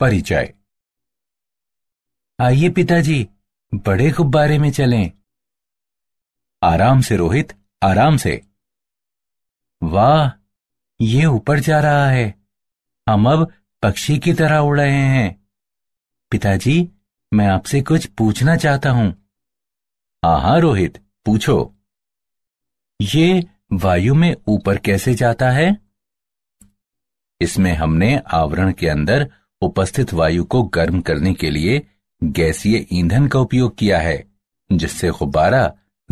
परिचय आइए पिताजी बड़े गुब्बारे में चलें। आराम से रोहित आराम से वाह ये ऊपर जा रहा है हम अब पक्षी की तरह उड़ रहे हैं पिताजी मैं आपसे कुछ पूछना चाहता हूं हाँ हा रोहित पूछो ये वायु में ऊपर कैसे जाता है इसमें हमने आवरण के अंदर उपस्थित वायु को गर्म करने के लिए गैसीय ईंधन का उपयोग किया है जिससे गुब्बारा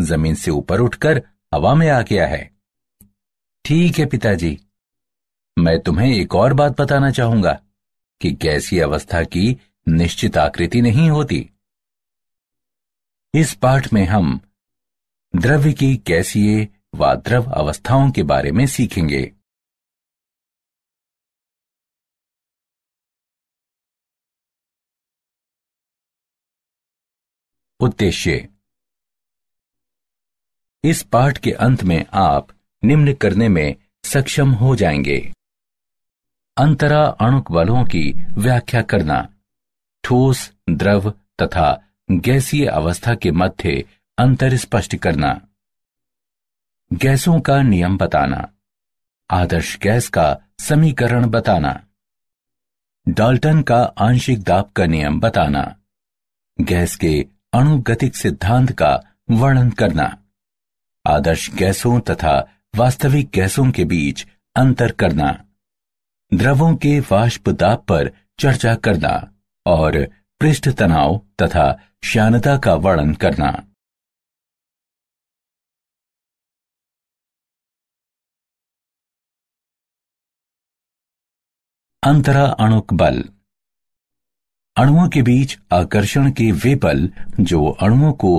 जमीन से ऊपर उठकर हवा में आ गया है ठीक है पिताजी मैं तुम्हें एक और बात बताना चाहूंगा कि गैसीय अवस्था की निश्चित आकृति नहीं होती इस पाठ में हम द्रव्य की गैसीय व द्रव अवस्थाओं के बारे में सीखेंगे उद्देश्य इस पाठ के अंत में आप निम्न करने में सक्षम हो जाएंगे अंतरा अणुक बलों की व्याख्या करना ठोस द्रव तथा गैसीय अवस्था के मध्य अंतर स्पष्ट करना गैसों का नियम बताना आदर्श गैस का समीकरण बताना डाल्टन का आंशिक दाब का नियम बताना गैस के अणुगतिक सिद्धांत का वर्णन करना आदर्श गैसों तथा वास्तविक गैसों के बीच अंतर करना द्रवों के वाष्प दाब पर चर्चा करना और पृष्ठ तनाव तथा श्यानता का वर्णन करना अंतरा अणुक बल अणुओं के बीच आकर्षण के वे पल जो अणुओं को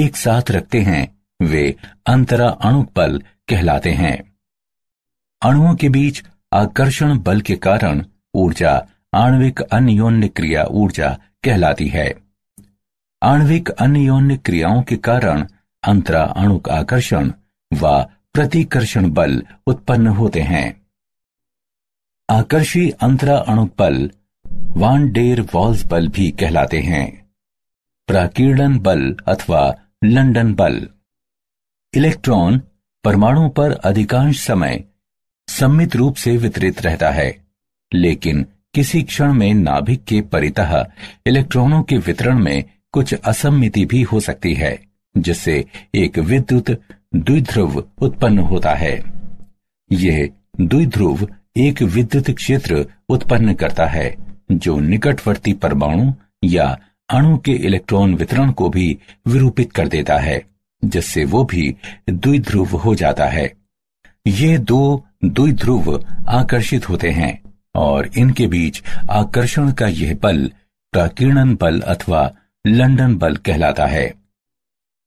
एक साथ रखते हैं वे अंतरा अणु पल कहलाते हैं अणुओं के बीच आकर्षण बल के कारण ऊर्जा आणविक अन्योन्य क्रिया ऊर्जा कहलाती है आणविक अन्योन्य क्रियाओं के कारण अंतरा अणुक आकर्षण व प्रतिकर्षण बल उत्पन्न होते हैं आकर्षी अंतरा अणुक बल वान डेर वॉल्स बल भी कहलाते हैं प्राकीर्णन बल अथवा लंडन बल इलेक्ट्रॉन परमाणु पर अधिकांश समय सम्मित रूप से वितरित रहता है लेकिन किसी क्षण में नाभिक के परितः इलेक्ट्रॉनों के वितरण में कुछ असम्मिति भी हो सकती है जिससे एक विद्युत द्विध्रुव उत्पन्न होता है यह द्विध्रुव एक विद्युत क्षेत्र उत्पन्न करता है जो निकटवर्ती परमाणु या अणु के इलेक्ट्रॉन वितरण को भी विरूपित कर देता है जिससे वो भी द्विध्रुव हो जाता है ये दो द्विध्रुव आकर्षित होते हैं और इनके बीच आकर्षण का यह बल प्रकीर्णन बल अथवा लंडन बल कहलाता है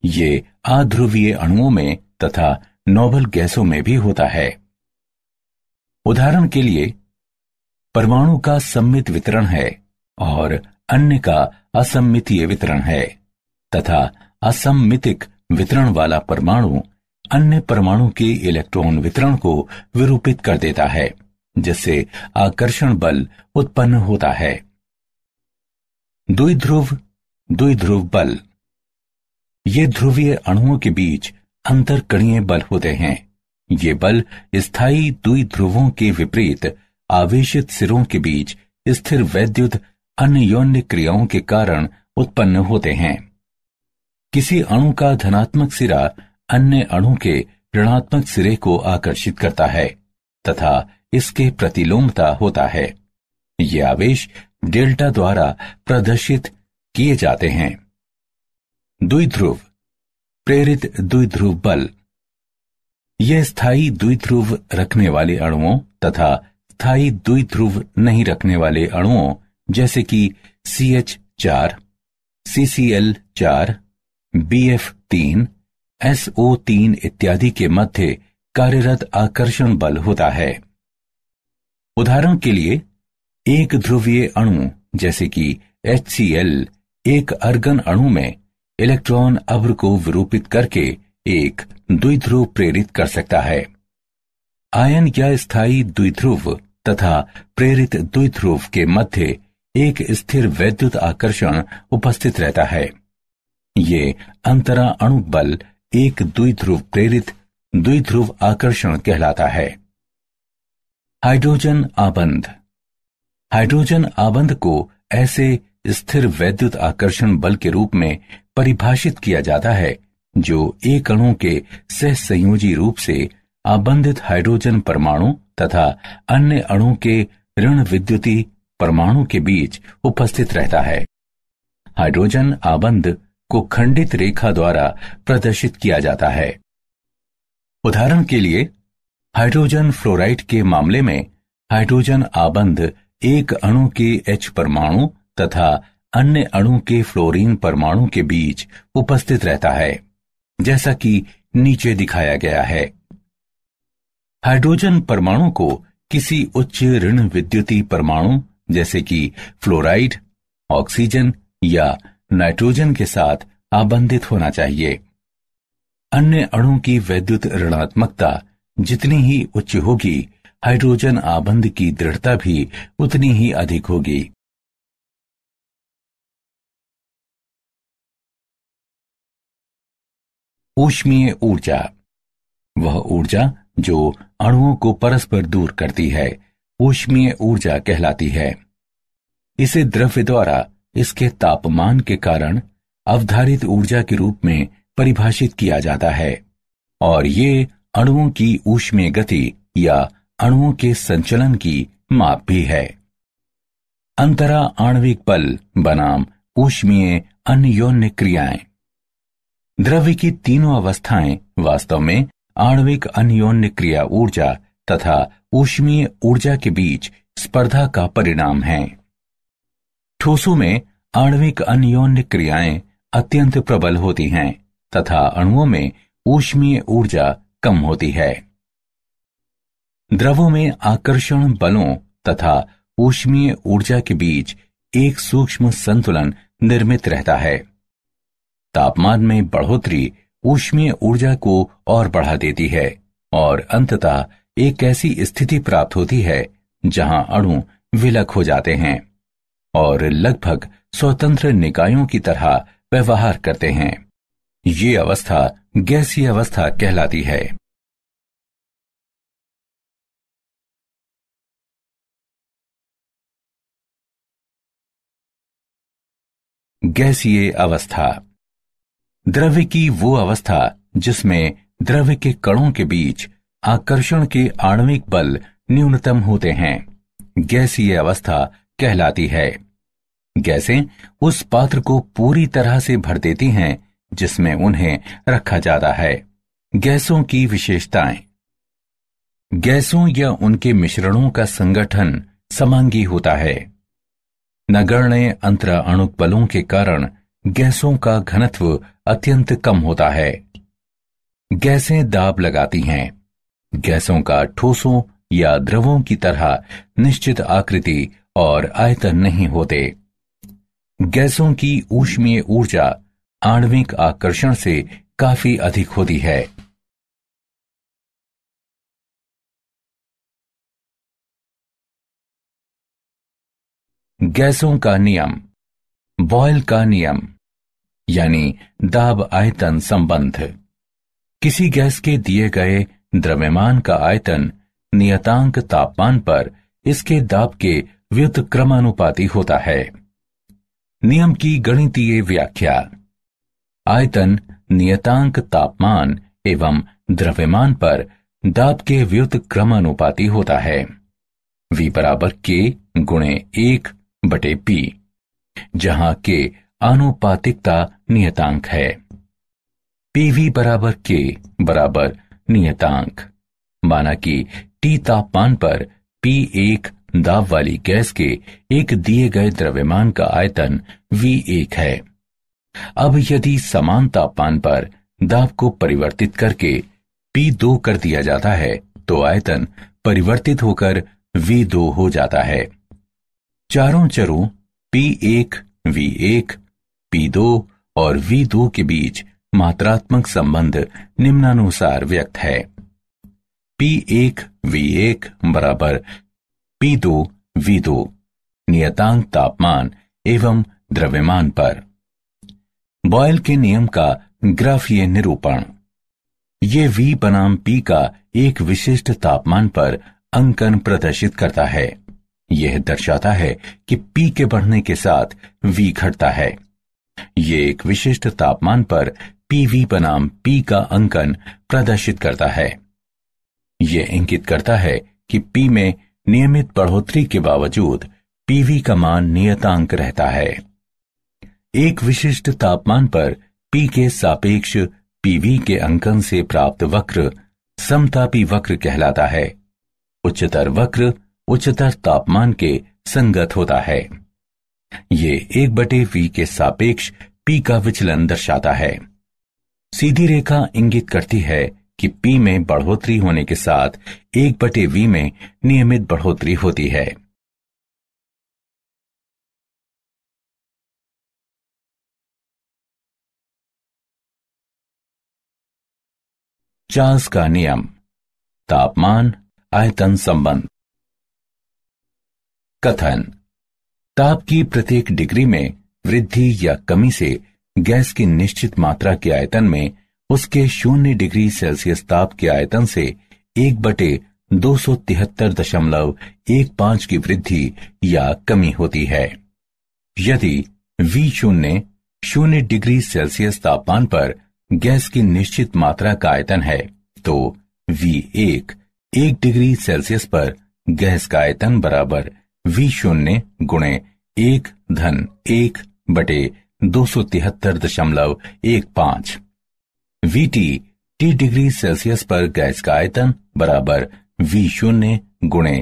ये आध्रुवीय अणुओं में तथा नोबल गैसों में भी होता है उदाहरण के लिए परमाणु का सम्मित वितरण है और अन्य का असम्मितीय वितरण है तथा असम्मितिक वितरण वाला परमाणु अन्य परमाणु के इलेक्ट्रॉन वितरण को विरूपित कर देता है जिससे आकर्षण बल उत्पन्न होता है द्विध्रुव द्विध्रुव बल ये ध्रुवीय अणुओं के बीच अंतरकणीय बल होते हैं ये बल स्थायी द्विध्रुवों के विपरीत आवेशित सिरों के बीच स्थिर वैद्युत अन्योन्य क्रियाओं के कारण उत्पन्न होते हैं किसी अणु का धनात्मक सिरा अन्य अणु के ऋणात्मक सिरे को आकर्षित करता है तथा इसके प्रतिलोमता होता है ये आवेश डेल्टा द्वारा प्रदर्शित किए जाते हैं द्विध्रुव प्रेरित द्विध्रुव बल यह स्थायी द्विध्रुव रखने वाले अणुओं तथा स्थायी द्विध्रुव नहीं रखने वाले अणुओं जैसे कि सी एच चार सी सी एल चार बी एफ तीन एस ओ तीन इत्यादि के मध्य कार्यरत आकर्षण बल होता है उदाहरण के लिए एक ध्रुवीय अणु जैसे कि एच सी एल एक अर्गन अणु में इलेक्ट्रॉन अभ्र को विरूपित करके एक द्विध्रुव प्रेरित कर सकता है आयन या स्थायी द्विध्रुव तथा प्रेरित द्विध्रुव ध्रुव के मध्य एक स्थिर वैद्युत आकर्षण उपस्थित रहता है ये अंतरा अणु बल एक द्विध्रुव प्रेरित द्विध्रुव आकर्षण कहलाता है हाइड्रोजन आबंध हाइड्रोजन आबंध को ऐसे स्थिर वैद्युत आकर्षण बल के रूप में परिभाषित किया जाता है जो एक अणु के सहसंयोजी रूप से आबंधित हाइड्रोजन परमाणु तथा अन्य अणु के ऋण विद्युती परमाणु के बीच उपस्थित रहता है हाइड्रोजन आबंध को खंडित रेखा द्वारा प्रदर्शित किया जाता है उदाहरण के लिए हाइड्रोजन फ्लोराइड के मामले में हाइड्रोजन आबंध एक अणु के एच परमाणु तथा अन्य अणु के फ्लोरीन परमाणु के बीच उपस्थित रहता है जैसा कि नीचे दिखाया गया है हाइड्रोजन परमाणु को किसी उच्च ऋण विद्युती परमाणु जैसे कि फ्लोराइड ऑक्सीजन या नाइट्रोजन के साथ आबंधित होना चाहिए अन्य अणु की वैद्युत ऋणात्मकता जितनी ही उच्च होगी हाइड्रोजन आबंध की दृढ़ता भी उतनी ही अधिक होगी ऊष्मीय ऊर्जा वह ऊर्जा जो अणुओं को परस्पर दूर करती है ऊष्मीय ऊर्जा कहलाती है इसे द्रव्य द्वारा इसके तापमान के कारण अवधारित ऊर्जा के रूप में परिभाषित किया जाता है और ये अणुओं की ऊष्मीय गति या अणुओं के संचलन की माप भी है अंतरा आणविक बल बनाम ऊष्मीय अन्योन्य क्रियाएं द्रव्य की तीनों अवस्थाएं वास्तव में आणविक अन्योन्य क्रिया ऊर्जा तथा ऊष्मीय ऊर्जा के बीच स्पर्धा का परिणाम है ठोसों में आणविक अन्योन्य क्रियाएं अत्यंत प्रबल होती हैं तथा अणुओं में ऊष्मीय ऊर्जा कम होती है द्रवों में आकर्षण बलों तथा ऊष्मीय ऊर्जा के बीच एक सूक्ष्म संतुलन निर्मित रहता है तापमान में बढ़ोतरी ऊष्मीय ऊर्जा को और बढ़ा देती है और अंततः एक ऐसी स्थिति प्राप्त होती है जहां अणु विलक हो जाते हैं और लगभग स्वतंत्र निकायों की तरह व्यवहार करते हैं ये अवस्था गैसीय अवस्था कहलाती है गैसीय अवस्था द्रव्य की वो अवस्था जिसमें द्रव्य के कणों के बीच आकर्षण के आणविक बल न्यूनतम होते हैं गैसीय अवस्था कहलाती है गैसें उस पात्र को पूरी तरह से भर देती हैं जिसमें उन्हें रखा जाता है गैसों की विशेषताएं गैसों या उनके मिश्रणों का संगठन समांगी होता है नगण्य अंतराणुक बलों के कारण गैसों का घनत्व अत्यंत कम होता है गैसें दाब लगाती हैं गैसों का ठोसों या द्रवों की तरह निश्चित आकृति और आयतन नहीं होते गैसों की ऊष्मीय ऊर्जा आणविक आकर्षण से काफी अधिक होती है गैसों का नियम बॉयल का नियम यानी दाब आयतन संबंध किसी गैस के दिए गए द्रव्यमान का आयतन नियतांक तापमान पर इसके दाब के व्युत क्रमानुपाती होता है नियम की गणितीय व्याख्या आयतन नियतांक तापमान एवं द्रव्यमान पर दाब के व्युत क्रमानुपाती होता है वी बराबर के गुणे एक बटे पी जहां के आनुपातिकता नियतांक है पीवी बराबर के बराबर नियतांक माना कि टी तापमान पर पी एक दाब वाली गैस के एक दिए गए द्रव्यमान का आयतन वी एक है अब यदि समान तापमान पर दाब को परिवर्तित करके पी दो कर दिया जाता है तो आयतन परिवर्तित होकर वी दो हो जाता है चारों चरों पी एक वी एक दो और वी दो के बीच मात्रात्मक संबंध निम्नानुसार व्यक्त है पी एक वी एक बराबर पी दो वी दो नियतांक तापमान एवं द्रव्यमान पर बॉयल के नियम का ग्राफीय निरूपण ये वी बनाम पी का एक विशिष्ट तापमान पर अंकन प्रदर्शित करता है यह दर्शाता है कि पी के बढ़ने के साथ वी घटता है ये एक विशिष्ट तापमान पर पीवी बनाम पी का अंकन प्रदर्शित करता है यह इंकित करता है कि पी में नियमित बढ़ोतरी के बावजूद पीवी का मान नियतांक रहता है एक विशिष्ट तापमान पर पी के सापेक्ष पीवी के अंकन से प्राप्त वक्र समतापी वक्र कहलाता है उच्चतर वक्र उच्चतर तापमान के संगत होता है ये एक बटे वी के सापेक्ष पी का विचलन दर्शाता है सीधी रेखा इंगित करती है कि पी में बढ़ोतरी होने के साथ एक बटे वी में नियमित बढ़ोतरी होती है चार्ल्स का नियम तापमान आयतन संबंध कथन ताप की प्रत्येक डिग्री में वृद्धि या कमी से गैस की निश्चित मात्रा के आयतन में उसके शून्य डिग्री सेल्सियस ताप के आयतन से एक बटे दो सौ तिहत्तर दशमलव एक पांच की वृद्धि या कमी होती है यदि वी शून्य शून्य डिग्री सेल्सियस तापमान पर गैस की निश्चित मात्रा का आयतन है तो वी एक एक डिग्री सेल्सियस पर गैस का आयतन बराबर वी शून्य गुणे एक धन एक बटे दो सौ तिहत्तर दशमलव एक पांच V T T degree Celsius पर गैस का आयतन बराबर वी शून्य गुणे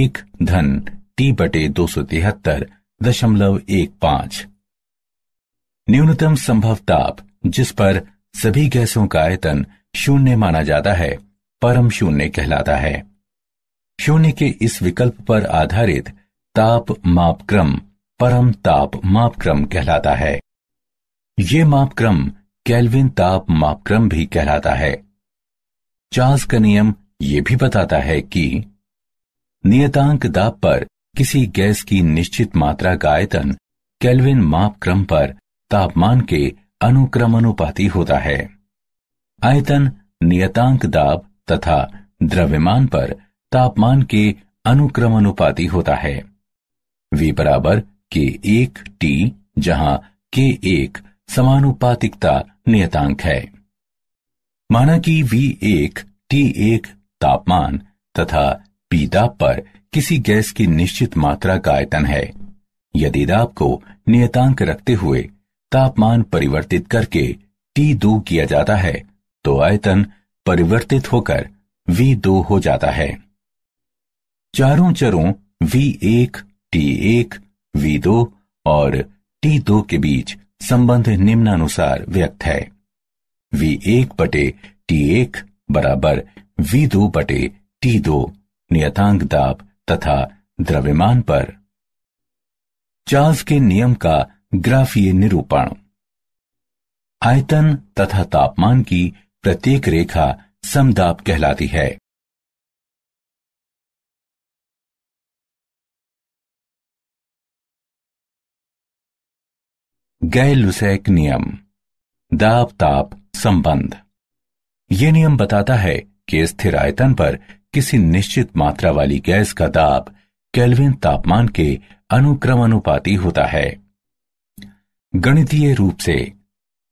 एक धन टी बटे दो सौ तिहत्तर दशमलव एक पांच न्यूनतम संभव ताप जिस पर सभी गैसों का आयतन शून्य माना जाता है परम शून्य कहलाता है शून्य के इस विकल्प पर आधारित ताप मापक्रम परम ताप मापक्रम कहलाता है यह मापक्रम कैल्विन ताप मापक्रम भी कहलाता है चार्ल्स का नियम यह भी बताता है कि नियतांक दाब पर किसी गैस की निश्चित मात्रा का आयतन कैल्विन मापक्रम पर तापमान के अनुक्रमानुपाती होता है आयतन नियतांक दाब तथा द्रव्यमान पर तापमान के अनुक्रमानुपाती होता है वी बराबर के एक टी जहां के एक समानुपातिकता नियतांक है माना कि वी एक टी एक तापमान तथा पी दाब पर किसी गैस की निश्चित मात्रा का आयतन है यदि दाब को नियतांक रखते हुए तापमान परिवर्तित करके टी दो किया जाता है तो आयतन परिवर्तित होकर वी दो हो जाता है चारों चरों वी एक टी एक वी दो और टी दो के बीच संबंध निम्नानुसार व्यक्त है वी एक बटे टी एक बराबर वी दो बटे टी दो नियतांक दाब तथा द्रव्यमान पर चार्ल्स के नियम का ग्राफीय निरूपण आयतन तथा तापमान की प्रत्येक रेखा समदाब कहलाती है गय लुसैक नियम दाब ताप संबंध यह नियम बताता है कि स्थिर आयतन पर किसी निश्चित मात्रा वाली गैस का दाब केल्विन तापमान के अनुक्रम अनुपाती होता है गणितीय रूप से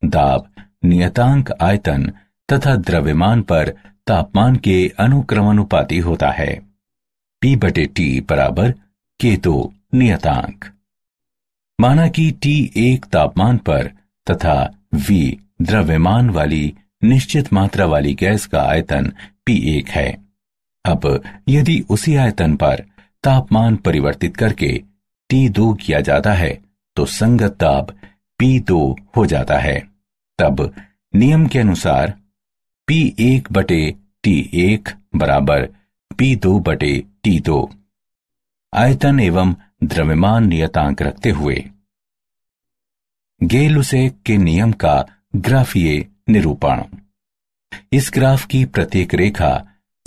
दाब नियतांक आयतन तथा द्रव्यमान पर तापमान के अनुक्रमानुपाती होता है पी बटे टी बराबर के दो नियतांक माना कि टी एक तापमान पर तथा वी द्रव्यमान वाली निश्चित मात्रा वाली गैस का आयतन पी एक है अब यदि उसी आयतन पर तापमान परिवर्तित करके टी दो किया जाता है तो संगत ताप पी दो हो जाता है तब नियम के अनुसार पी एक बटे टी एक बराबर पी दो बटे टी दो आयतन एवं द्रव्यमान नियतांक रखते हुए गेलुसेक के नियम का ग्राफीय निरूपण इस ग्राफ की प्रत्येक रेखा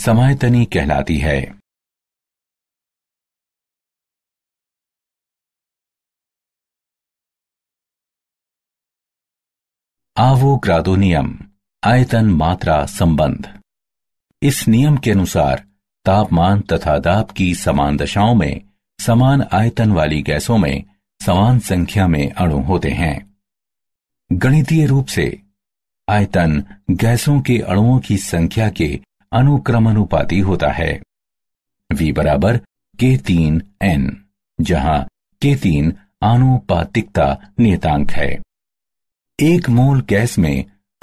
समायतनी कहलाती है आवोग्रादो नियम आयतन मात्रा संबंध इस नियम के अनुसार तापमान तथा दाब की समान दशाओं में समान आयतन वाली गैसों में समान संख्या में अणु होते हैं गणितीय रूप से आयतन गैसों के अणुओं की संख्या के अनुक्रमानुपाती होता है V बराबर के तीन एन जहां के तीन आनुपातिकता नियतांक है एक मोल गैस में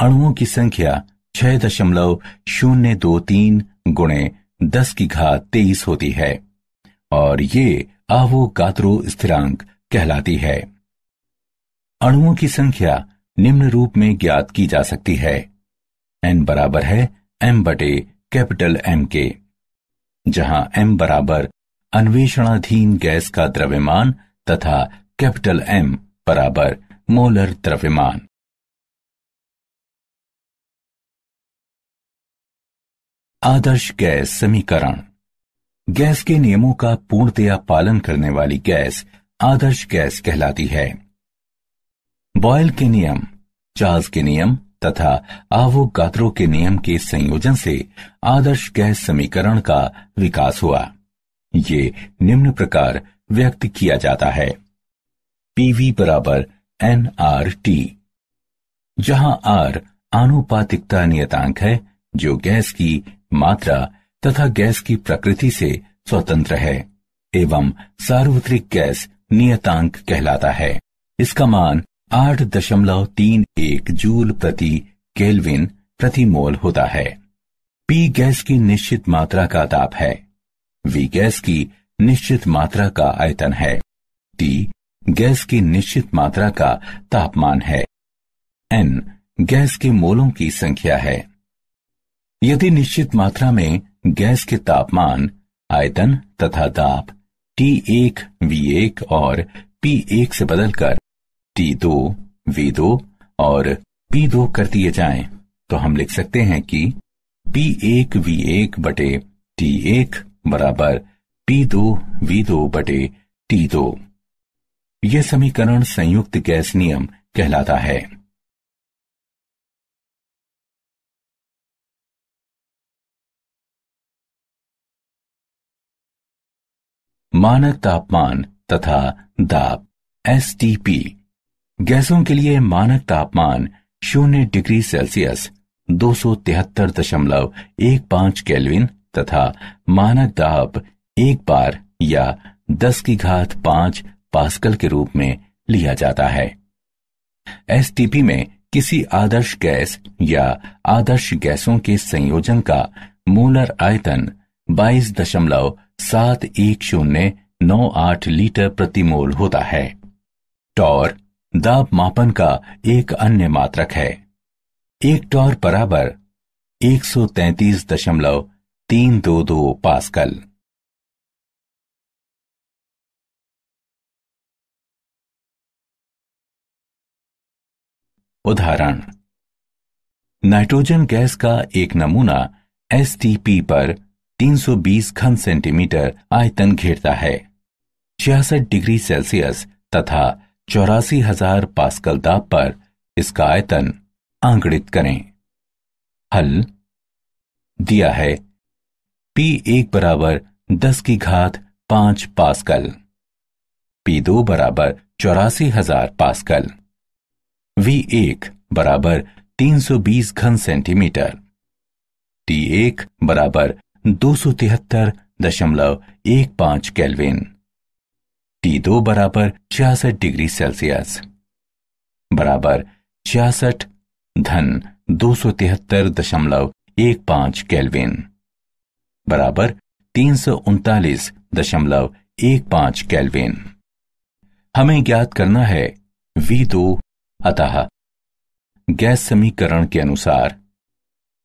अणुओं की संख्या छह दशमलव शून्य दो तीन गुणे दस की घात तेईस होती है और ये गात्रो स्थिरांक कहलाती है अणुओं की संख्या निम्न रूप में ज्ञात की जा सकती है एन बराबर है एम बटे कैपिटल एम के जहां एम बराबर अन्वेषणाधीन गैस का द्रव्यमान तथा कैपिटल एम बराबर मोलर द्रव्यमान आदर्श गैस समीकरण गैस के नियमों का पूर्णतया पालन करने वाली गैस आदर्श गैस कहलाती है बॉयल के नियम चार्ल्स के नियम तथा आवो गात्रों के नियम के संयोजन से आदर्श गैस समीकरण का विकास हुआ ये निम्न प्रकार व्यक्त किया जाता है पीवी बराबर एन आर टी जहां आर आनुपातिकता नियतांक है जो गैस की मात्रा तथा गैस की प्रकृति से स्वतंत्र है एवं सार्वत्रिक गैस नियतांक कहलाता है इसका मान आठ दशमलव तीन एक जूल प्रति केल्विन प्रति मोल होता है पी गैस की निश्चित मात्रा का ताप है वी गैस की निश्चित मात्रा का आयतन है टी गैस की निश्चित मात्रा का तापमान है एन गैस के मोलों की संख्या है यदि निश्चित मात्रा में गैस के तापमान आयतन तथा दाप टी एक वी एक और पी एक से बदलकर टी दो वी दो और पी दो कर दिए जाए तो हम लिख सकते हैं कि पी एक वी एक बटे टी एक बराबर पी दो वी दो बटे टी दो यह समीकरण संयुक्त गैस नियम कहलाता है मानक तापमान तथा दाब एस गैसों के लिए मानक तापमान शून्य डिग्री सेल्सियस दो सौ तिहत्तर दशमलव एक पांच कैलविन तथा मानक दाब एक बार या दस की घात पांच पास्कल के रूप में लिया जाता है एस में किसी आदर्श गैस या आदर्श गैसों के संयोजन का मोलर आयतन बाईस दशमलव सात एक शून्य नौ आठ लीटर प्रति मोल होता है टॉर दाब मापन का एक अन्य मात्रक है एक टॉर बराबर एक सौ तैतीस दशमलव तीन दो दो पास्कल उदाहरण नाइट्रोजन गैस का एक नमूना एसटीपी पर 320 घन सेंटीमीटर आयतन घेरता है छियासठ डिग्री सेल्सियस तथा चौरासी हजार पास्कल दाब पर इसका आयतन आंकड़ित करें हल दिया है पी एक बराबर दस की घात पांच पास्कल पी दो बराबर चौरासी हजार पास्कल वी एक बराबर तीन बीस घन सेंटीमीटर टी एक बराबर दो सौ तिहत्तर दशमलव एक पांच कैलविन टी दो बराबर छियासठ डिग्री सेल्सियस बराबर छियासठ धन दो सौ तिहत्तर दशमलव एक पांच कैलविन बराबर तीन सौ उनतालीस दशमलव एक पांच कैलविन हमें ज्ञात करना है वी दो अतः गैस समीकरण के अनुसार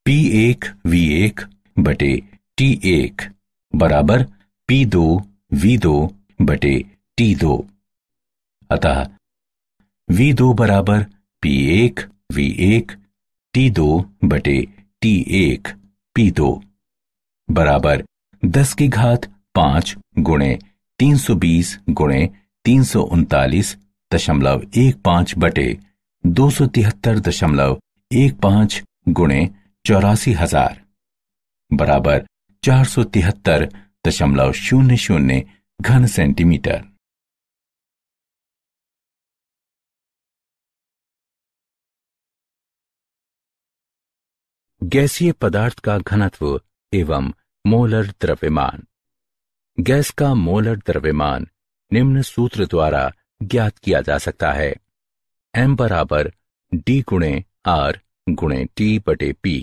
पी एक वी एक बटे टी एक बराबर पी दो वी दो बटे टी दो अतः वी दो बराबर पी एक वी एक टी दो बटे टी एक पी दो बराबर दस की घात पांच गुणे तीन सौ बीस गुणे तीन सौ उनतालीस दशमलव एक पांच बटे दो सौ तिहत्तर दशमलव एक पांच गुणे चौरासी हजार बराबर चार सौ तिहत्तर दशमलव शून्य शून्य घन सेंटीमीटर गैसीय पदार्थ का घनत्व एवं मोलर द्रव्यमान गैस का मोलर द्रव्यमान निम्न सूत्र द्वारा ज्ञात किया जा सकता है एम बराबर डी गुणे आर गुणे टी बटे पी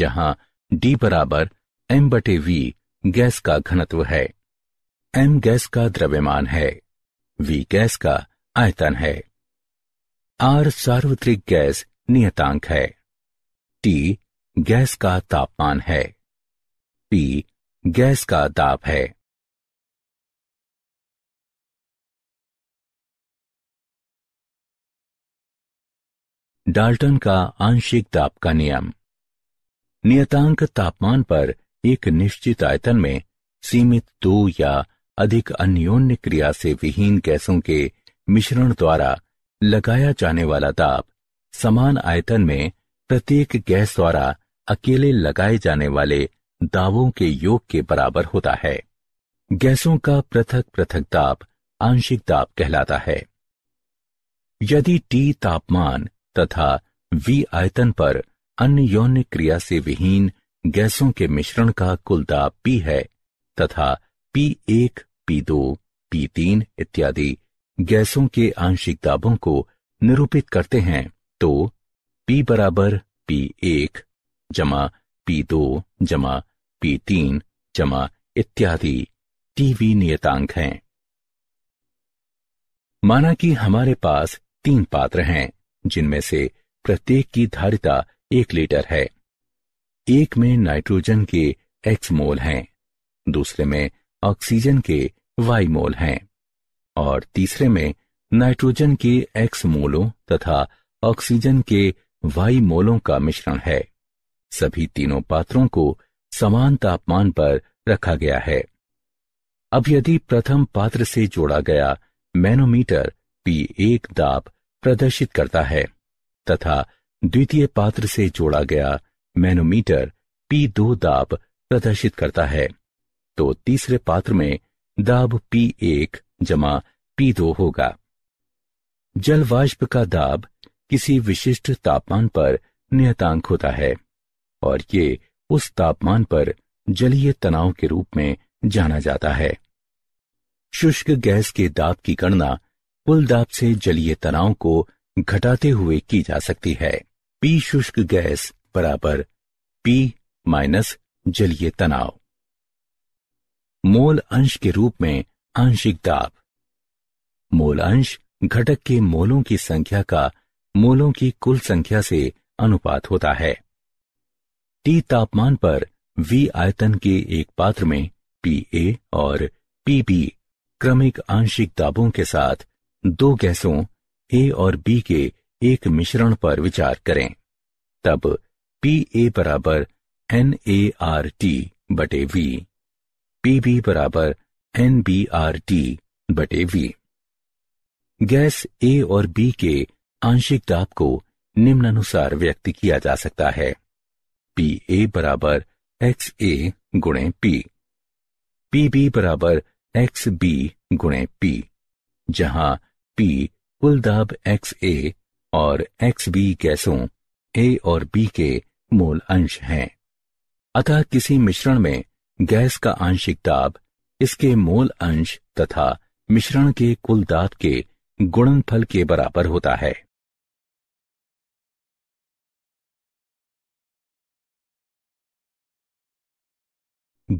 जहां डी बराबर एम बटे वी गैस का घनत्व है एम गैस का द्रव्यमान है वी गैस का आयतन है आर सार्वत्रिक गैस नियतांक है टी गैस का तापमान है पी गैस का दाब है डाल्टन का आंशिक दाब का नियम नियतांक तापमान पर एक निश्चित आयतन में सीमित दो या अधिक अन्योन्य क्रिया से विहीन गैसों के मिश्रण द्वारा लगाया जाने वाला ताप समान आयतन में प्रत्येक गैस द्वारा अकेले लगाए जाने वाले दावों के योग के बराबर होता है गैसों का पृथक पृथक ताप आंशिक ताप कहलाता है यदि टी तापमान तथा वी आयतन पर अन्य यौन क्रिया से विहीन गैसों के मिश्रण का कुल दाब पी है तथा पी एक पी दो पी तीन इत्यादि गैसों के आंशिक दाबों को निरूपित करते हैं तो पी बराबर पी एक जमा पी दो जमा पी तीन जमा इत्यादि टीवी नियतांक हैं माना कि हमारे पास तीन पात्र हैं जिनमें से प्रत्येक की धारिता एक लीटर है एक में नाइट्रोजन के एक्स मोल हैं दूसरे में ऑक्सीजन के वाई मोल हैं और तीसरे में नाइट्रोजन के एक्स मोलों तथा ऑक्सीजन के वाई मोलों का मिश्रण है सभी तीनों पात्रों को समान तापमान पर रखा गया है अब यदि प्रथम पात्र से जोड़ा गया मैनोमीटर पी एक दाब प्रदर्शित करता है तथा द्वितीय पात्र से जोड़ा गया मैनोमीटर पी दो दाब प्रदर्शित करता है तो तीसरे पात्र में दाब पी एक जमा पी दो होगा जलवाष्प का दाब किसी विशिष्ट तापमान पर नियतांक होता है और ये उस तापमान पर जलीय तनाव के रूप में जाना जाता है शुष्क गैस के दाब की गणना कुल दाब से जलीय तनाव को घटाते हुए की जा सकती है पी शुष्क गैस बराबर पी माइनस जलीय तनाव मोल अंश के रूप में आंशिक दाब मोल अंश घटक के मोलों की संख्या का मोलों की कुल संख्या से अनुपात होता है टी तापमान पर वी आयतन के एक पात्र में पी ए और पी बी क्रमिक आंशिक दाबों के साथ दो गैसों ए और बी के एक मिश्रण पर विचार करें तब पी ए बराबर एन ए आर टी बटे वी पी बी बराबर एन बी आर टी बटे वी गैस ए और बी के आंशिक दाब को निम्नानुसार व्यक्त किया जा सकता है पी ए बराबर एक्स ए गुणे पी पी बी बराबर एक्स बी गुणे पी जहां पी कुल दाब एक्स ए और एक्स बी गैसों ए और बी के मूल अंश हैं अतः किसी मिश्रण में गैस का आंशिक दाब इसके मूल अंश तथा मिश्रण के कुल दाब के गुणनफल के बराबर होता है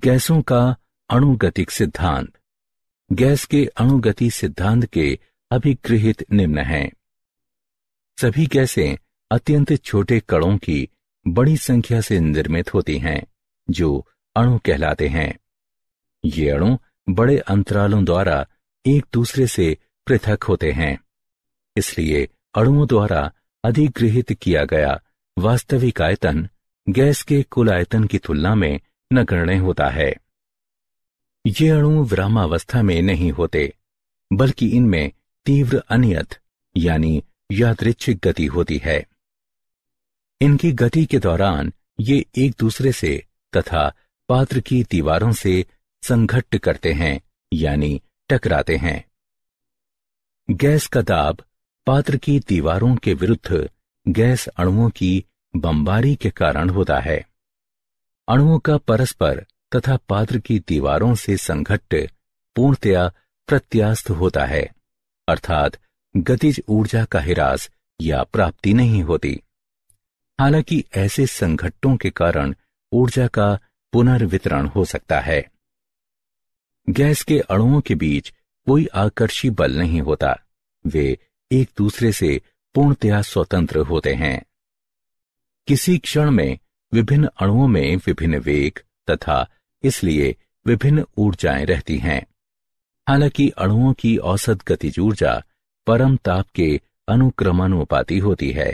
गैसों का अणुगतिक सिद्धांत गैस के अणुगति सिद्धांत के अभिगृहित निम्न हैं सभी गैसें अत्यंत छोटे कणों की बड़ी संख्या से निर्मित होती हैं जो अणु कहलाते हैं ये अणु बड़े अंतरालों द्वारा एक दूसरे से पृथक होते हैं इसलिए अणुओं द्वारा अधिग्रहित किया गया वास्तविक आयतन गैस के कुल आयतन की तुलना में नगण्य होता है ये अणु विरामावस्था में नहीं होते बल्कि इनमें तीव्र अनियत यानी यादृच्छिक गति होती है इनकी गति के दौरान ये एक दूसरे से तथा पात्र की दीवारों से संघट्ट करते हैं यानी टकराते हैं गैस का दाब पात्र की दीवारों के विरुद्ध गैस अणुओं की बमबारी के कारण होता है अणुओं का परस्पर तथा पात्र की दीवारों से संघट्ट पूर्णतया प्रत्यास्त होता है अर्थात गतिज ऊर्जा का हिरास या प्राप्ति नहीं होती हालांकि ऐसे संघट्टों के कारण ऊर्जा का पुनर्वितरण हो सकता है गैस के अणुओं के बीच कोई आकर्षी बल नहीं होता वे एक दूसरे से पूर्णतया स्वतंत्र होते हैं किसी क्षण में विभिन्न अणुओं में विभिन्न वेग तथा इसलिए विभिन्न ऊर्जाएं रहती हैं हालांकि अणुओं की औसत गतिज ऊर्जा परम ताप के अनुक्रमानुपाती होती है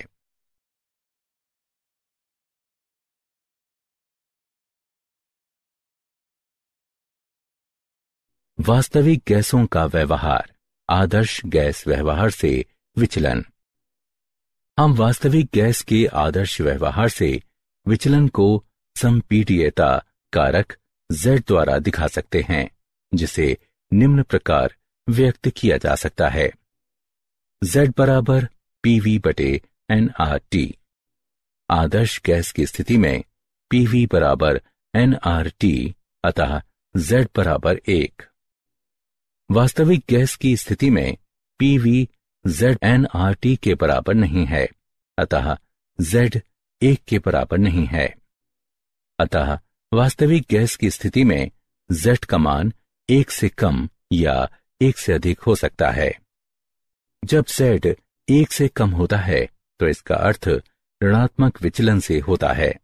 वास्तविक गैसों का व्यवहार आदर्श गैस व्यवहार से विचलन हम वास्तविक गैस के आदर्श व्यवहार से विचलन को संपीडीयता कारक Z द्वारा दिखा सकते हैं जिसे निम्न प्रकार व्यक्त किया जा सकता है Z बराबर पीवी बटे एन आर टी आदर्श गैस की स्थिति में पीवी बराबर एन आर टी अतः जेड बराबर एक वास्तविक गैस की स्थिति में PV Z N R T के बराबर नहीं है अतः जेड एक के बराबर नहीं है अतः वास्तविक गैस की स्थिति में जेड का मान एक से कम या एक से अधिक हो सकता है जब जेड एक से कम होता है तो इसका अर्थ ऋणात्मक विचलन से होता है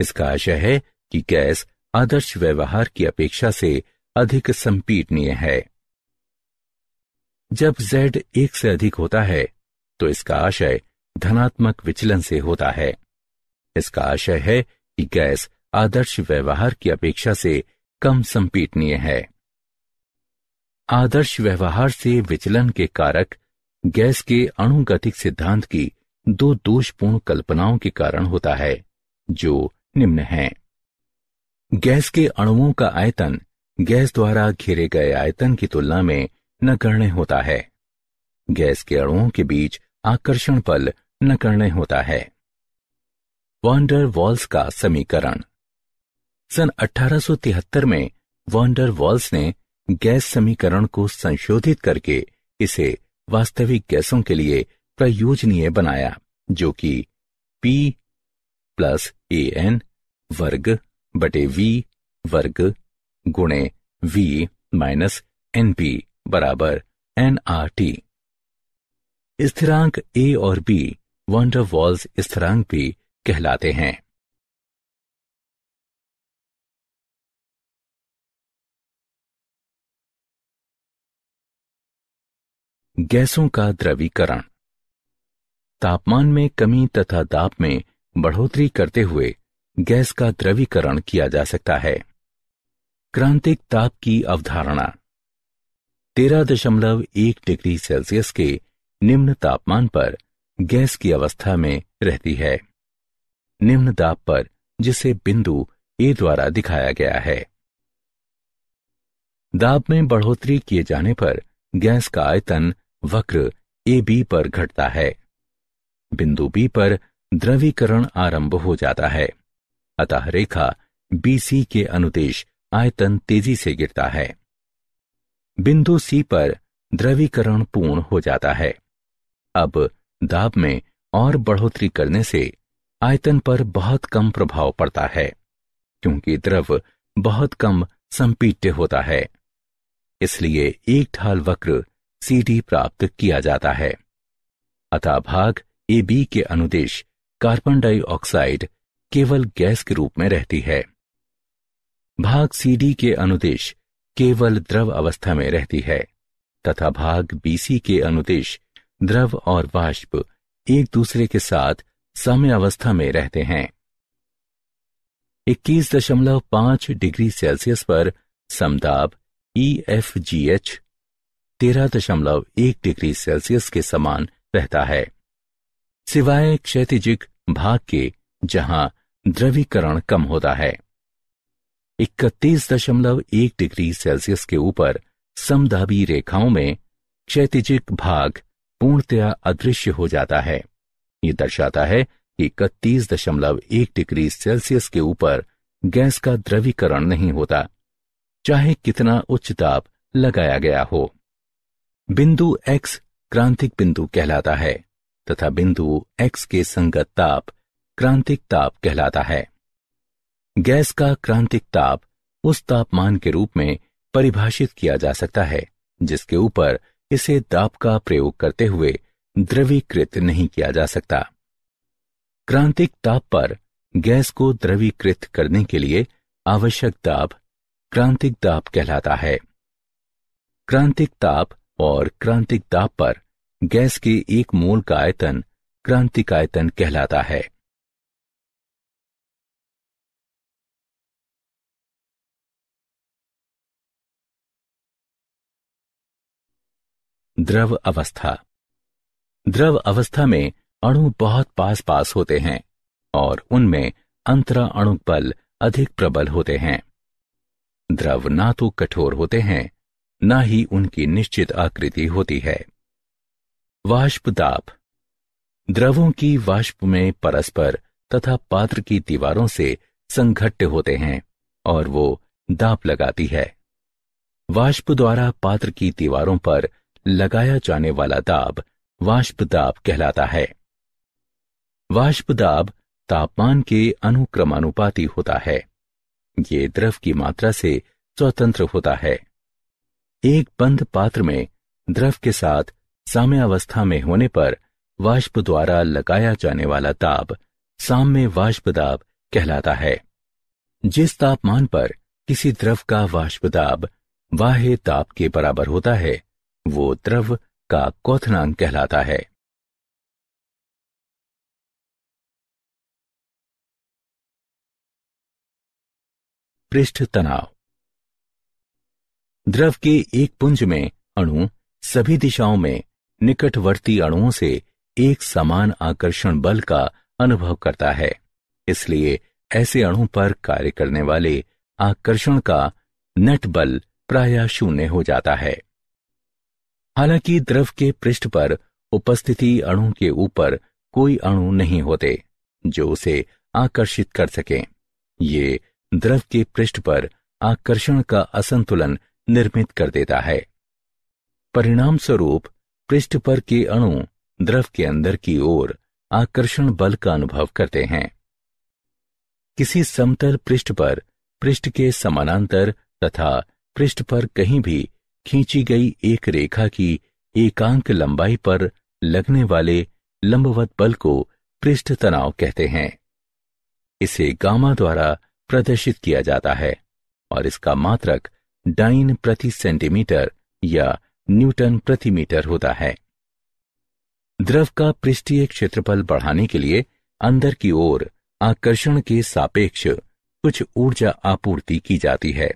इसका आशय है कि गैस आदर्श व्यवहार की अपेक्षा से अधिक संपीटनीय है जब z एक से अधिक होता है तो इसका आशय धनात्मक विचलन से होता है इसका आशय है कि गैस आदर्श व्यवहार की अपेक्षा से कम संपीटनीय है आदर्श व्यवहार से विचलन के कारक गैस के अणुगतिक सिद्धांत की दो दोषपूर्ण कल्पनाओं के कारण होता है जो निम्न हैं। गैस के अणुओं का आयतन गैस द्वारा घेरे गए आयतन की तुलना में नकर्णे होता है गैस के अणुओं के बीच आकर्षण बल नकर्णे होता है वॉन्डर वॉल्स का समीकरण सन 1873 में वॉन्डर वॉल्स ने गैस समीकरण को संशोधित करके इसे वास्तविक गैसों के लिए प्रयोजनीय बनाया जो कि P प्लस ए एन वर्ग बटे वी वर्ग गुणे वी माइनस एनपी बराबर एन आर टी स्थिरांक ए और बी वंडर वॉल्स स्थिरांक भी कहलाते हैं गैसों का द्रवीकरण तापमान में कमी तथा दाब में बढ़ोतरी करते हुए गैस का द्रवीकरण किया जा सकता है क्रांतिक ताप की अवधारणा तेरह दशमलव एक डिग्री सेल्सियस के निम्न तापमान पर गैस की अवस्था में रहती है निम्न दाब पर जिसे बिंदु ए द्वारा दिखाया गया है दाब में बढ़ोतरी किए जाने पर गैस का आयतन वक्र ए बी पर घटता है बिंदु बी पर द्रवीकरण आरंभ हो जाता है अतः रेखा बीसी के अनुदेश आयतन तेजी से गिरता है बिंदु सी पर द्रवीकरण पूर्ण हो जाता है अब दाब में और बढ़ोतरी करने से आयतन पर बहुत कम प्रभाव पड़ता है क्योंकि द्रव बहुत कम संपीट्य होता है इसलिए एक ढाल वक्र सीडी प्राप्त किया जाता है अतः भाग ए बी के अनुदेश कार्बन डाइऑक्साइड केवल गैस के रूप में रहती है भाग सीडी के अनुदेश केवल द्रव अवस्था में रहती है तथा भाग बीसी के अनुदेश द्रव और वाष्प एक दूसरे के साथ साम्य अवस्था में रहते हैं 21.5 डिग्री सेल्सियस पर समदाब E e F G H तेरह दशमलव एक डिग्री सेल्सियस के समान रहता है सिवाय क्षैतिजिक भाग के जहां द्रवीकरण कम होता है इकतीस दशमलव एक डिग्री सेल्सियस के ऊपर समदाबी रेखाओं में क्षेत्रिक भाग पूर्णतया अदृश्य हो जाता है ये दर्शाता है कि इकतीस दशमलव एक डिग्री सेल्सियस के ऊपर गैस का द्रवीकरण नहीं होता चाहे कितना उच्च ताप लगाया गया हो बिंदु एक्स क्रांतिक बिंदु कहलाता है तथा बिंदु एक्स के संगत ताप क्रांतिक ताप कहलाता है गैस का क्रांतिक ताप उस तापमान के रूप में परिभाषित किया जा सकता है जिसके ऊपर इसे दाब का प्रयोग करते हुए द्रवीकृत नहीं किया जा सकता क्रांतिक ताप पर गैस को द्रवीकृत करने के लिए आवश्यक दाब क्रांतिक दाब कहलाता है क्रांतिक ताप और क्रांतिक दाब पर गैस के एक मोल का आयतन क्रांतिक आयतन कहलाता है द्रव अवस्था द्रव अवस्था में अणु बहुत पास पास होते हैं और उनमें अंतरा अणु बल अधिक प्रबल होते हैं द्रव ना तो कठोर होते हैं ना ही उनकी निश्चित आकृति होती है वाष्प दाप द्रवों की वाष्प में परस्पर तथा पात्र की दीवारों से संघट्ट होते हैं और वो दाप लगाती है वाष्प द्वारा पात्र की दीवारों पर लगाया जाने वाला दाब वाष्प दाब कहलाता है वाष्प दाब तापमान के अनुक्रमानुपाती होता है ये द्रव की मात्रा से स्वतंत्र होता है एक बंद पात्र में द्रव के साथ साम्यावस्था में होने पर वाष्प द्वारा लगाया जाने वाला ताप साम्य वाष्प दाब कहलाता है जिस तापमान पर किसी द्रव का वाष्प दाब वाह्य ताप के बराबर होता है वो द्रव का क्वथनांक कहलाता है पृष्ठ तनाव द्रव के एक पुंज में अणु सभी दिशाओं में निकटवर्ती अणुओं से एक समान आकर्षण बल का अनुभव करता है इसलिए ऐसे अणु पर कार्य करने वाले आकर्षण का नेट बल प्राय शून्य हो जाता है हालांकि द्रव के पृष्ठ पर उपस्थिति अणु के ऊपर कोई अणु नहीं होते जो उसे आकर्षित कर सके ये द्रव के पृष्ठ पर आकर्षण का असंतुलन निर्मित कर देता है परिणाम स्वरूप पृष्ठ पर के अणु द्रव के अंदर की ओर आकर्षण बल का अनुभव करते हैं किसी समतल पृष्ठ पर पृष्ठ के समानांतर तथा पृष्ठ पर कहीं भी खींची गई एक रेखा की एकांक लंबाई पर लगने वाले लंबवत बल को पृष्ठ तनाव कहते हैं इसे गामा द्वारा प्रदर्शित किया जाता है और इसका मात्रक डाइन प्रति सेंटीमीटर या न्यूटन प्रति मीटर होता है द्रव का पृष्ठीय क्षेत्रफल बढ़ाने के लिए अंदर की ओर आकर्षण के सापेक्ष कुछ ऊर्जा आपूर्ति की जाती है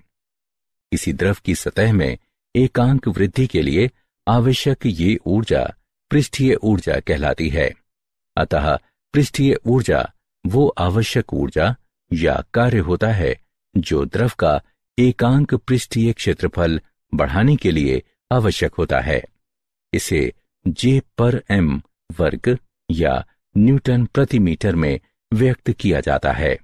इसी द्रव की सतह में एकांक वृद्धि के लिए आवश्यक ये ऊर्जा पृष्ठीय ऊर्जा कहलाती है अतः पृष्ठीय ऊर्जा वो आवश्यक ऊर्जा या कार्य होता है जो द्रव का एकांक पृष्ठीय क्षेत्रफल बढ़ाने के लिए आवश्यक होता है इसे जे पर एम वर्ग या न्यूटन प्रति मीटर में व्यक्त किया जाता है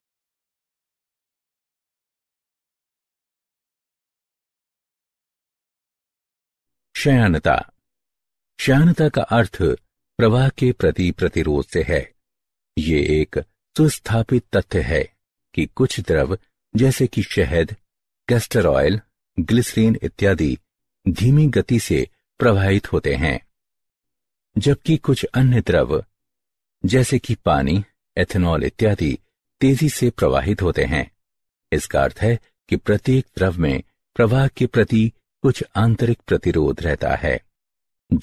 शयानता शयानता का अर्थ प्रवाह के प्रति प्रतिरोध से है ये एक सुस्थापित तथ्य है कि कुछ द्रव जैसे कि शहद कैस्टर ऑयल ग्लिसरीन इत्यादि धीमी गति से प्रवाहित होते हैं जबकि कुछ अन्य द्रव जैसे कि पानी एथेनॉल इत्यादि तेजी से प्रवाहित होते हैं इसका अर्थ है कि प्रत्येक द्रव में प्रवाह के प्रति कुछ आंतरिक प्रतिरोध रहता है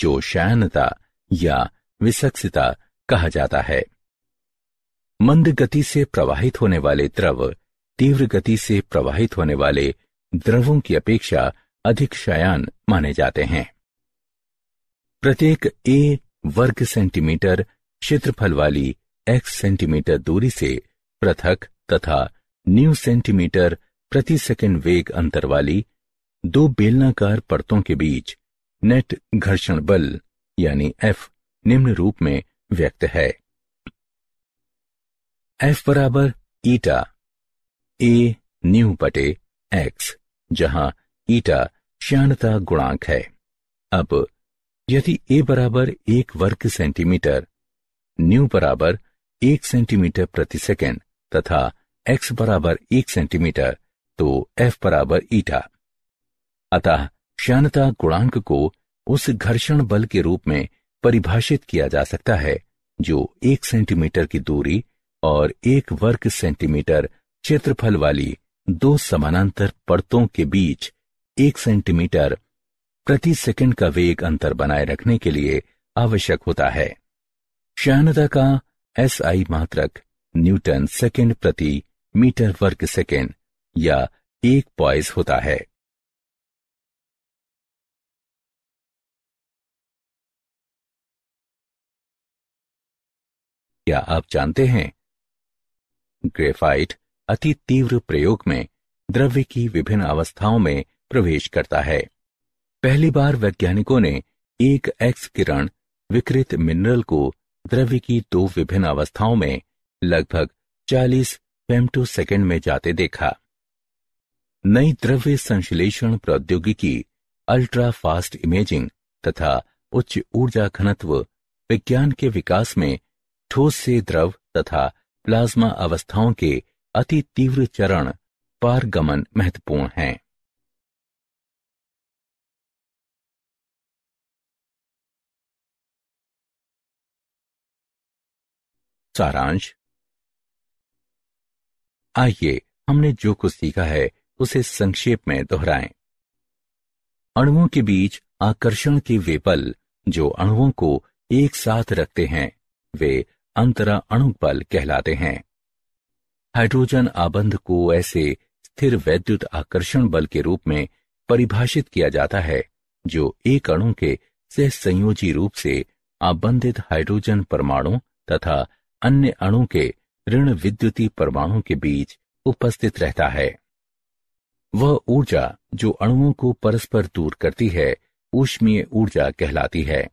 जो शयनता या विसक्षता कहा जाता है मंद गति से प्रवाहित होने वाले द्रव तीव्र गति से प्रवाहित होने वाले द्रवों की अपेक्षा अधिक शयान माने जाते हैं प्रत्येक ए वर्ग सेंटीमीटर क्षेत्रफल वाली एक्स सेंटीमीटर दूरी से पृथक तथा न्यू सेंटीमीटर प्रति सेकंड वेग अंतर वाली दो बेलनाकार परतों के बीच नेट घर्षण बल यानी एफ निम्न रूप में व्यक्त है एफ बराबर ईटा ए न्यू बटे एक्स जहां ईटा श्यानता गुणांक है अब यदि ए बराबर एक वर्ग सेंटीमीटर न्यू बराबर एक सेंटीमीटर प्रति सेकेंड तथा एक्स बराबर एक सेंटीमीटर तो एफ बराबर ईटा अतः श्यानता गुणांक को उस घर्षण बल के रूप में परिभाषित किया जा सकता है जो एक सेंटीमीटर की दूरी और एक वर्ग सेंटीमीटर क्षेत्रफल वाली दो समानांतर परतों के बीच एक सेंटीमीटर प्रति सेकंड का वेग अंतर बनाए रखने के लिए आवश्यक होता है श्यानता का एस आई मात्रक न्यूटन सेकंड प्रति मीटर वर्ग सेकंड या एक पॉइस होता है क्या आप जानते हैं ग्रेफाइट अति तीव्र प्रयोग में द्रव्य की विभिन्न अवस्थाओं में प्रवेश करता है पहली बार वैज्ञानिकों ने एक एक्स किरण विकृत मिनरल को द्रव्य की दो विभिन्न अवस्थाओं में लगभग 40 फेमटो सेकेंड में जाते देखा नई द्रव्य संश्लेषण प्रौद्योगिकी अल्ट्रा फास्ट इमेजिंग तथा उच्च ऊर्जा घनत्व विज्ञान के विकास में ठोस से द्रव तथा प्लाज्मा अवस्थाओं के अति तीव्र चरण पारगमन महत्वपूर्ण हैं सारांश आइए हमने जो कुछ सीखा है उसे संक्षेप में दोहराएं। अणुओं के बीच आकर्षण के वे बल जो अणुओं को एक साथ रखते हैं वे अंतरा अणुबल कहलाते हैं हाइड्रोजन आबंध को ऐसे स्थिर वैद्युत आकर्षण बल के रूप में परिभाषित किया जाता है जो एक अणु के सह संयोजी रूप से आबंधित हाइड्रोजन परमाणु तथा अन्य अणु के ऋण विद्युतीय परमाणु के बीच उपस्थित रहता है वह ऊर्जा जो अणुओं को परस्पर दूर करती है ऊष्मीय ऊर्जा कहलाती है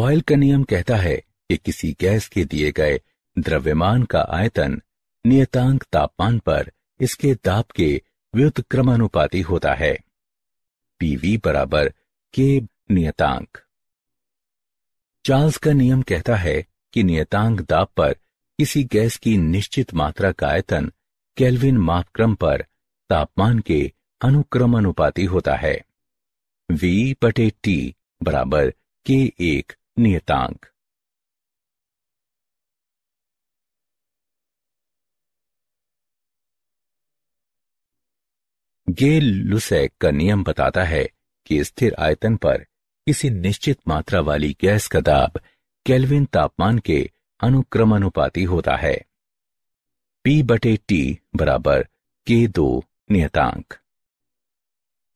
बॉयल का नियम कहता है कि किसी गैस के दिए गए द्रव्यमान का आयतन नियतांक तापमान पर इसके दाब के व्युत क्रमानुपाती होता है पीवी बराबर के नियतांक चार्ल्स का नियम कहता है कि नियतांक दाब पर किसी गैस की निश्चित मात्रा का आयतन केल्विन मापक्रम पर तापमान के अनुक्रमानुपाती होता है वी बटे टी बराबर के एक नियतांक गेल लुसैक का नियम बताता है कि स्थिर आयतन पर किसी निश्चित मात्रा वाली गैस का दाब केल्विन तापमान के अनुक्रमानुपाती होता है पी बटे टी बराबर के दो नियतांक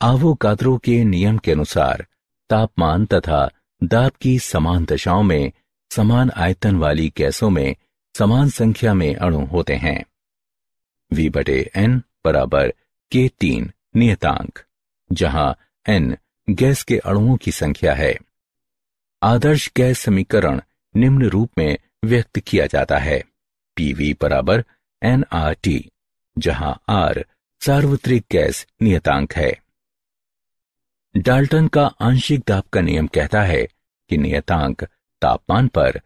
आवोगाद्रो के नियम के अनुसार तापमान तथा दाब की समान दशाओं में समान आयतन वाली गैसों में समान संख्या में अणु होते हैं वी बटे एन बराबर के तीन नियतांक जहां एन गैस के अणुओं की संख्या है आदर्श गैस समीकरण निम्न रूप में व्यक्त किया जाता है पीवी बराबर एन आर टी जहां आर सार्वत्रिक गैस नियतांक है डाल्टन का आंशिक दाब का नियम कहता है कि नियतांक तापमान पर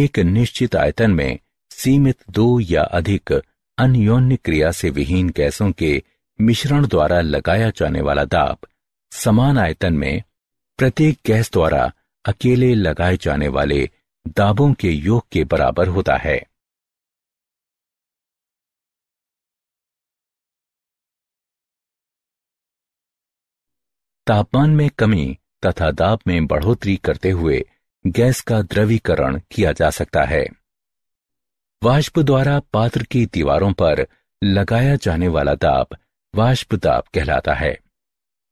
एक निश्चित आयतन में सीमित दो या अधिक अन्योन्य क्रिया से विहीन गैसों के मिश्रण द्वारा लगाया जाने वाला दाब समान आयतन में प्रत्येक गैस द्वारा अकेले लगाए जाने वाले दाबों के योग के बराबर होता है तापमान में कमी तथा दाब में बढ़ोतरी करते हुए गैस का द्रवीकरण किया जा सकता है वाष्प द्वारा पात्र की दीवारों पर लगाया जाने वाला दाब बाष्पताप कहलाता है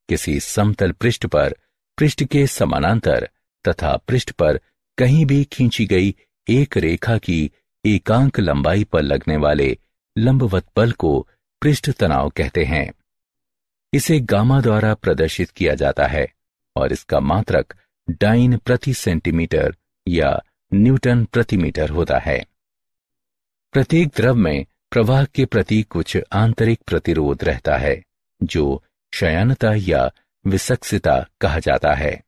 किसी समतल पृष्ठ पर पृष्ठ के समानांतर तथा पृष्ठ पर कहीं भी खींची गई एक रेखा की एकांक लंबाई पर लगने वाले लंबवत बल को पृष्ठ तनाव कहते हैं इसे गामा द्वारा प्रदर्शित किया जाता है और इसका मात्रक डाइन प्रति सेंटीमीटर या न्यूटन प्रति मीटर होता है प्रत्येक द्रव में प्रवाह के प्रति कुछ आंतरिक प्रतिरोध रहता है जो शयनता या विसक्सिता कहा जाता है